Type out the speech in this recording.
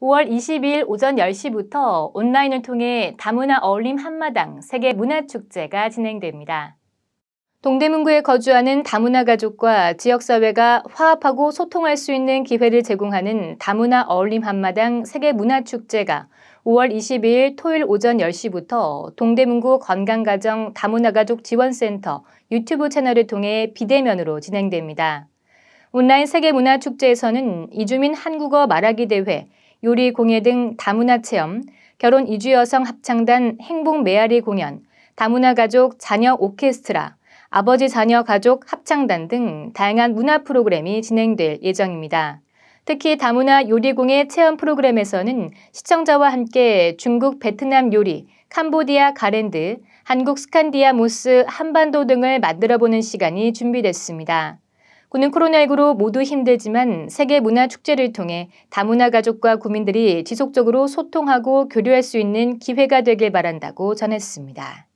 5월 22일 오전 10시부터 온라인을 통해 다문화 어울림 한마당 세계문화축제가 진행됩니다. 동대문구에 거주하는 다문화 가족과 지역사회가 화합하고 소통할 수 있는 기회를 제공하는 다문화 어울림 한마당 세계문화축제가 5월 22일 토요일 오전 10시부터 동대문구 건강가정 다문화가족 지원센터 유튜브 채널을 통해 비대면으로 진행됩니다. 온라인 세계문화축제에서는 이주민 한국어 말하기 대회, 요리 공예 등 다문화 체험, 결혼 이주 여성 합창단 행복 메아리 공연, 다문화 가족 자녀 오케스트라, 아버지 자녀 가족 합창단 등 다양한 문화 프로그램이 진행될 예정입니다. 특히 다문화 요리공예 체험 프로그램에서는 시청자와 함께 중국 베트남 요리, 캄보디아 가랜드, 한국 스칸디아 모스 한반도 등을 만들어보는 시간이 준비됐습니다. 그는 코로나19로 모두 힘들지만 세계 문화 축제를 통해 다문화 가족과 국민들이 지속적으로 소통하고 교류할 수 있는 기회가 되길 바란다고 전했습니다.